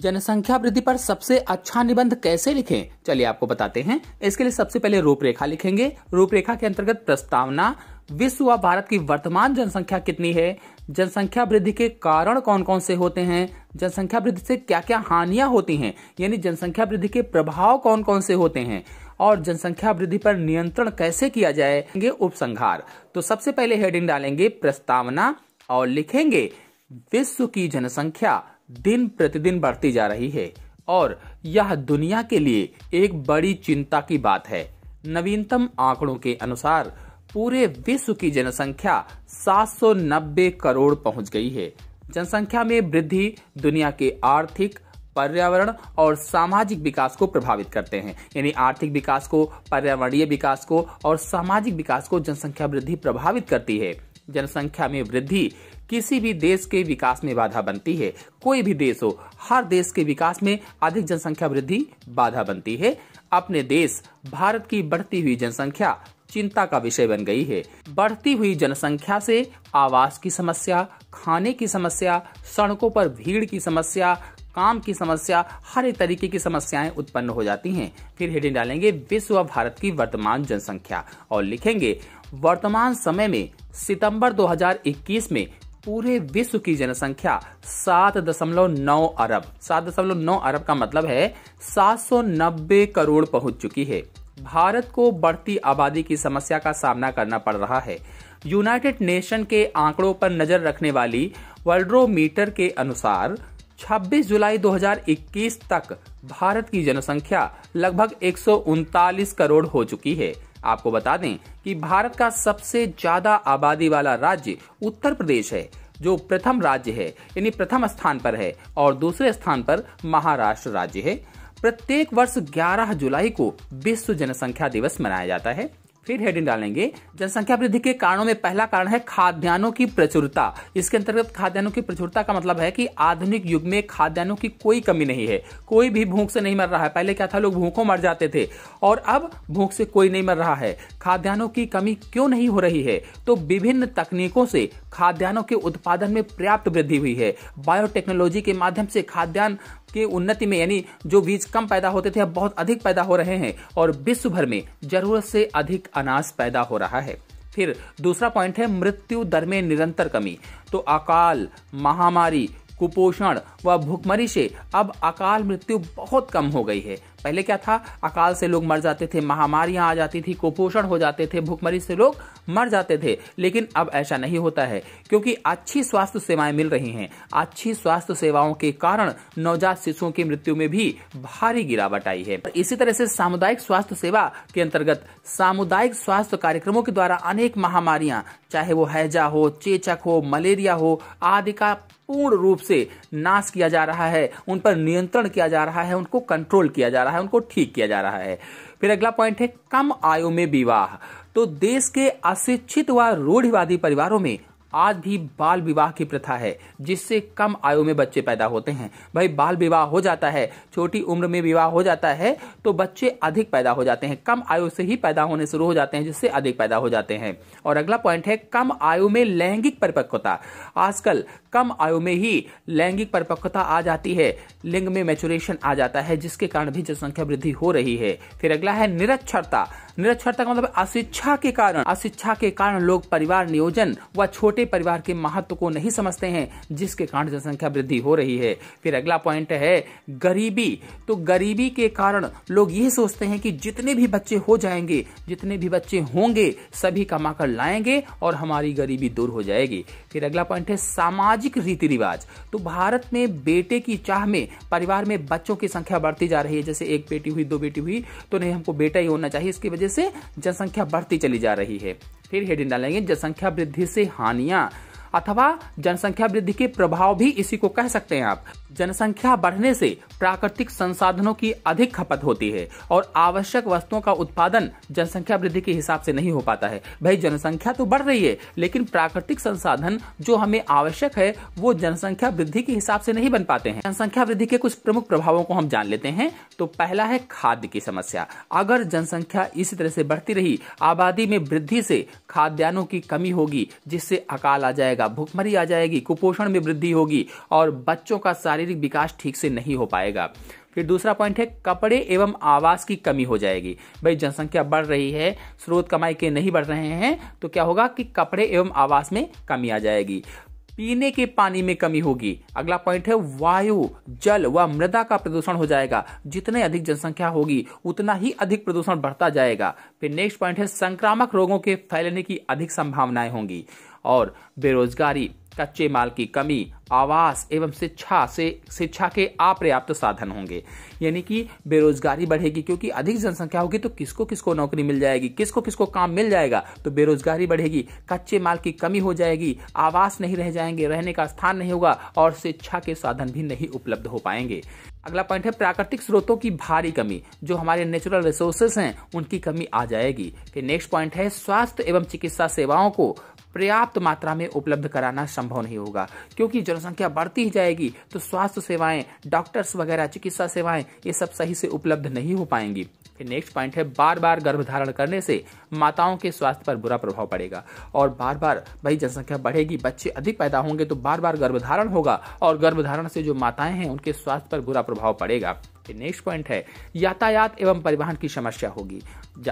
जनसंख्या वृद्धि पर सबसे अच्छा निबंध कैसे लिखें चलिए आपको बताते हैं इसके लिए सबसे पहले रूपरेखा लिखेंगे रूपरेखा के अंतर्गत प्रस्तावना विश्व व भारत की वर्तमान जनसंख्या कितनी है जनसंख्या वृद्धि के कारण कौन कौन से होते हैं जनसंख्या वृद्धि से क्या क्या हानियां होती हैं यानी जनसंख्या वृद्धि के प्रभाव कौन कौन से होते हैं और जनसंख्या वृद्धि पर नियंत्रण कैसे किया जाएंगे उपसंहार तो सबसे पहले हेडिंग डालेंगे प्रस्तावना और लिखेंगे विश्व की जनसंख्या दिन प्रतिदिन बढ़ती जा रही है और यह दुनिया के लिए एक बड़ी चिंता की बात है नवीनतम आंकड़ों के अनुसार पूरे विश्व की जनसंख्या 790 करोड़ पहुंच गई है जनसंख्या में वृद्धि दुनिया के आर्थिक पर्यावरण और सामाजिक विकास को प्रभावित करते हैं यानी आर्थिक विकास को पर्यावरणीय विकास को और सामाजिक विकास को जनसंख्या वृद्धि प्रभावित करती है जनसंख्या में वृद्धि किसी भी देश के विकास में बाधा बनती है कोई भी देश हो हर देश के विकास में अधिक जनसंख्या वृद्धि बाधा बनती है अपने देश भारत की बढ़ती हुई जनसंख्या चिंता का विषय बन गई है बढ़ती हुई जनसंख्या से आवास की समस्या खाने की समस्या सड़कों पर भीड़ की समस्या काम की समस्या हर एक तरीके की समस्याएं उत्पन्न हो जाती हैं फिर हेडिंग डालेंगे विश्व भारत की वर्तमान जनसंख्या और लिखेंगे वर्तमान समय में सितंबर 2021 में पूरे विश्व की जनसंख्या सात नौ अरब सात नौ अरब का मतलब है 790 करोड़ पहुंच चुकी है भारत को बढ़ती आबादी की समस्या का सामना करना पड़ रहा है यूनाइटेड नेशन के आंकड़ों पर नजर रखने वाली वर्ल्डोमीटर के अनुसार 26 जुलाई 2021 तक भारत की जनसंख्या लगभग एक करोड़ हो चुकी है आपको बता दें कि भारत का सबसे ज्यादा आबादी वाला राज्य उत्तर प्रदेश है जो प्रथम राज्य है यानी प्रथम स्थान पर है और दूसरे स्थान पर महाराष्ट्र राज्य है प्रत्येक वर्ष 11 जुलाई को विश्व जनसंख्या दिवस मनाया जाता है फिर हेडिंग डालेंगे जनसंख्या वृद्धि के कारणों में पहला कारण है खाद्यान्नों की प्रचुरता इसके अंतर्गत खाद्यान्नों की प्रचुरता का मतलब है कि आधुनिक युग में खाद्यान्नों की कोई कमी नहीं है कोई भी भूख से नहीं मर रहा है पहले क्या था लोग भूखों मर जाते थे और अब भूख से कोई नहीं मर रहा है खाद्यान्नों की कमी क्यों नहीं हो रही है तो विभिन्न तकनीकों से खाद्यान्नों के उत्पादन में पर्याप्त वृद्धि हुई है बायोटेक्नोलॉजी के माध्यम से खाद्यान्न की उन्नति में यानी जो बीज कम पैदा होते थे अब बहुत अधिक पैदा हो रहे हैं और विश्व भर में जरूरत से अधिक अनाज पैदा हो रहा है फिर दूसरा पॉइंट है मृत्यु दर में निरंतर कमी तो अकाल महामारी कुपोषण व भुखमरी से अब अकाल मृत्यु बहुत कम हो गई है पहले क्या था अकाल से लोग मर जाते थे महामारियां आ जाती थी कुपोषण हो जाते थे भुखमरी से लोग मर जाते थे लेकिन अब ऐसा नहीं होता है क्योंकि अच्छी स्वास्थ्य सेवाएं मिल रही हैं अच्छी स्वास्थ्य सेवाओं के कारण नवजात शिशुओं की मृत्यु में भी भारी गिरावट आई है इसी तरह से सामुदायिक स्वास्थ्य सेवा के अंतर्गत सामुदायिक स्वास्थ्य कार्यक्रमों के द्वारा अनेक महामारियां चाहे वो हैजा हो चेचक हो मलेरिया हो आदि का पूर्ण रूप से नाश किया जा रहा है उन पर नियंत्रण किया जा रहा है उनको कंट्रोल किया जा रहा है उनको ठीक किया जा रहा है फिर अगला पॉइंट है कम आयु में विवाह तो देश के अशिक्षित व रूढ़िवादी परिवारों में आज भी बाल विवाह की प्रथा है जिससे कम आयु में बच्चे पैदा होते हैं भाई बाल विवाह हो जाता है छोटी उम्र में विवाह हो जाता है तो बच्चे अधिक पैदा हो जाते हैं कम आयु से ही पैदा होने शुरू हो जाते हैं जिससे अधिक पैदा हो जाते हैं और अगला पॉइंट है कम आयु में लैंगिक परिपक्वता आजकल कम आयु में ही लैंगिक परिपक्वता आ जाती है लिंग में मेचुरेशन आ जाता है जिसके कारण भी जनसंख्या वृद्धि हो रही है फिर अगला है निरक्षरता निरक्षरता का मतलब अशिक्षा के कारण अशिक्षा के कारण लोग परिवार नियोजन व छोटे छोटे परिवार के महत्व को नहीं समझते हैं जिसके कारण जनसंख्या वृद्धि हो रही है फिर अगला पॉइंट है गरीबी तो गरीबी के कारण लोग ये सोचते हैं कि जितने भी बच्चे हो जाएंगे जितने भी बच्चे होंगे सभी कमाकर लाएंगे और हमारी गरीबी दूर हो जाएगी फिर अगला पॉइंट है सामाजिक रीति रिवाज तो भारत में बेटे की चाह में परिवार में बच्चों की संख्या बढ़ती जा रही है जैसे एक बेटी हुई दो बेटी हुई तो नहीं हमको बेटा ही होना चाहिए इसकी वजह से जनसंख्या बढ़ती चली जा रही है फिर हेडिंग डालेंगे जनसंख्या वृद्धि से हानियां अथवा जनसंख्या वृद्धि के प्रभाव भी इसी को कह सकते हैं आप जनसंख्या बढ़ने से प्राकृतिक संसाधनों की अधिक खपत होती है और आवश्यक वस्तुओं का उत्पादन जनसंख्या वृद्धि के हिसाब से नहीं हो पाता है भाई जनसंख्या तो बढ़ रही है लेकिन प्राकृतिक संसाधन जो हमें आवश्यक है वो जनसंख्या वृद्धि के हिसाब से नहीं बन पाते हैं जनसंख्या वृद्धि के कुछ प्रमुख प्रभावों को हम जान लेते हैं तो पहला है खाद्य की समस्या अगर जनसंख्या इसी तरह से बढ़ती रही आबादी में वृद्धि से खाद्यान्नों की कमी होगी जिससे अकाल आ जाएगा जाएगा भुखमरी आ जाएगी कुपोषण में वृद्धि होगी और बच्चों का शारीरिक विकास ठीक से नहीं हो पाएगा फिर दूसरा पॉइंट है कपड़े एवं आवास की कमी हो जाएगी भाई जनसंख्या बढ़ रही है स्रोत कमाई के नहीं बढ़ रहे हैं तो क्या होगा कि कपड़े एवं आवास में कमी आ जाएगी पीने के पानी में कमी होगी अगला पॉइंट है वायु जल व वा मृदा का प्रदूषण हो जाएगा जितने अधिक जनसंख्या होगी उतना ही अधिक प्रदूषण बढ़ता जाएगा फिर नेक्स्ट पॉइंट है संक्रामक रोगों के फैलने की अधिक संभावनाएं होंगी और बेरोजगारी कच्चे माल की कमी आवास एवं शिक्षा से शिक्षा के अपर्याप्त साधन होंगे यानी कि बेरोजगारी बढ़ेगी क्योंकि अधिक जनसंख्या होगी तो किसको किसको नौकरी मिल जाएगी किसको किसको काम मिल जाएगा तो बेरोजगारी बढ़ेगी कच्चे माल की कमी हो जाएगी आवास नहीं रह जाएंगे रहने का स्थान नहीं होगा और शिक्षा के साधन भी नहीं उपलब्ध हो पाएंगे अगला पॉइंट है प्राकृतिक स्रोतों की भारी कमी जो हमारे नेचुरल रिसोर्सेस हैं उनकी कमी आ जाएगी फिर नेक्स्ट पॉइंट है स्वास्थ्य एवं चिकित्सा सेवाओं को पर्याप्त मात्रा में उपलब्ध कराना संभव नहीं होगा क्योंकि जनसंख्या बढ़ती ही जाएगी तो स्वास्थ्य सेवाएं डॉक्टर्स वगैरह चिकित्सा सेवाएं ये सब सही से उपलब्ध नहीं हो पाएंगी फिर नेक्स्ट पॉइंट है बार बार गर्भधारण करने से माताओं के स्वास्थ्य पर बुरा प्रभाव पड़ेगा और बार बार भाई जनसंख्या बढ़ेगी बच्चे अधिक पैदा होंगे तो बार बार गर्भधारण होगा और गर्भधारण से जो माताएं हैं उनके स्वास्थ्य पर बुरा प्रभाव पड़ेगा नेक्स्ट पॉइंट है यातायात एवं परिवहन की समस्या होगी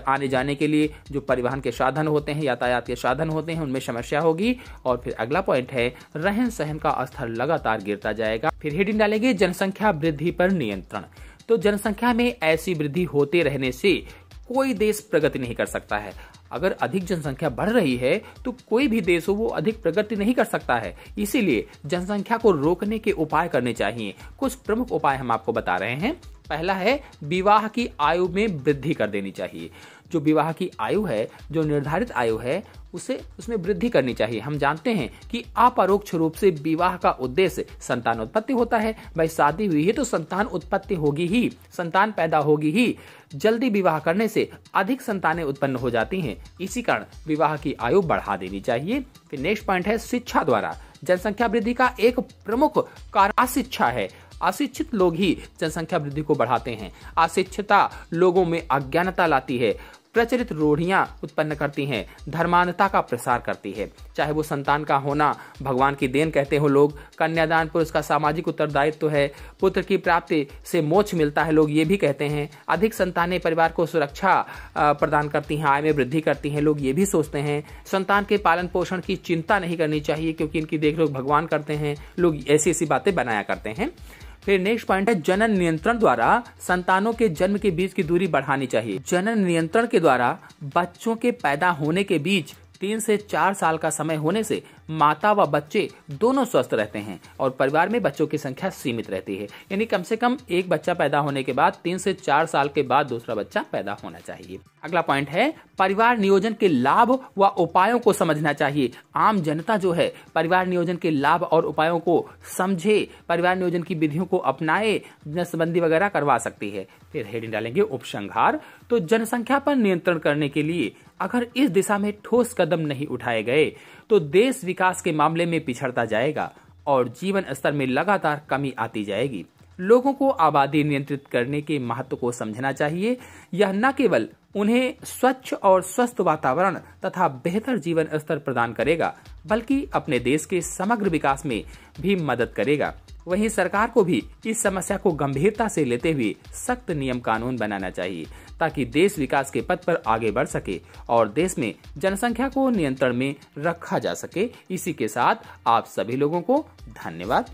आने जाने के लिए जो परिवहन के साधन होते हैं यातायात के साधन होते हैं उनमें समस्या होगी और फिर अगला पॉइंट है रहन सहन का स्तर लगातार गिरता जाएगा फिर हेडिंग डालेंगे जनसंख्या वृद्धि पर नियंत्रण तो जनसंख्या में ऐसी वृद्धि होते रहने से कोई देश प्रगति नहीं कर सकता है अगर अधिक जनसंख्या बढ़ रही है तो कोई भी देश हो वो अधिक प्रगति नहीं कर सकता है इसीलिए जनसंख्या को रोकने के उपाय करने चाहिए कुछ प्रमुख उपाय हम आपको बता रहे हैं पहला है विवाह की आयु में वृद्धि कर देनी चाहिए जो विवाह की आयु है जो निर्धारित आयु है उसे उसमें वृद्धि करनी चाहिए हम जानते हैं कि अपरोक्ष रूप से विवाह का उद्देश्य संतान उत्पत्ति होता है भाई शादी हुई है तो संतान उत्पत्ति होगी ही संतान पैदा होगी ही जल्दी विवाह करने से अधिक संतानें उत्पन्न हो जाती हैं इसी कारण विवाह की आयु बढ़ा देनी चाहिए फिर नेक्स्ट पॉइंट है शिक्षा द्वारा जनसंख्या वृद्धि का एक प्रमुख कारण शिक्षा है अशिक्षित लोग ही जनसंख्या वृद्धि को बढ़ाते हैं अशिक्षता लोगों में अज्ञानता लाती है प्रचलित रूढ़ियां उत्पन्न करती हैं धर्मांधता का प्रसार करती है चाहे वो संतान का होना भगवान की देन कहते हो लोग कन्यादान पुरुष का सामाजिक उत्तरदायित्व तो है पुत्र की प्राप्ति से मोक्ष मिलता है लोग ये भी कहते हैं अधिक संतानें परिवार को सुरक्षा प्रदान करती हैं आय में वृद्धि करती हैं लोग ये भी सोचते हैं संतान के पालन पोषण की चिंता नहीं करनी चाहिए क्योंकि इनकी देखरेख भगवान करते हैं लोग ऐसी ऐसी बातें बनाया करते हैं फिर नेक्स्ट पॉइंट है जनन नियंत्रण द्वारा संतानों के जन्म के बीच की दूरी बढ़ानी चाहिए जनन नियंत्रण के द्वारा बच्चों के पैदा होने के बीच तीन से चार साल का समय होने से माता व बच्चे दोनों स्वस्थ रहते हैं और परिवार में बच्चों की संख्या सीमित रहती है यानी कम से कम एक बच्चा पैदा होने के बाद तीन से चार साल के बाद दूसरा बच्चा पैदा होना चाहिए अगला पॉइंट है परिवार नियोजन के लाभ व उपायों को समझना चाहिए आम जनता जो है परिवार नियोजन के लाभ और उपायों को समझे परिवार नियोजन की विधियों को अपनाए नसबंदी वगैरह करवा सकती है फिर हेडिंग डालेंगे उपसंहार तो जनसंख्या पर नियंत्रण करने के लिए अगर इस दिशा में ठोस कदम नहीं उठाए गए तो देश विकास के मामले में पिछड़ता जाएगा और जीवन स्तर में लगातार कमी आती जाएगी लोगों को आबादी नियंत्रित करने के महत्व को समझना चाहिए यह न केवल उन्हें स्वच्छ और स्वस्थ वातावरण तथा बेहतर जीवन स्तर प्रदान करेगा बल्कि अपने देश के समग्र विकास में भी मदद करेगा वहीं सरकार को भी इस समस्या को गंभीरता से लेते हुए सख्त नियम कानून बनाना चाहिए ताकि देश विकास के पथ पर आगे बढ़ सके और देश में जनसंख्या को नियंत्रण में रखा जा सके इसी के साथ आप सभी लोगों को धन्यवाद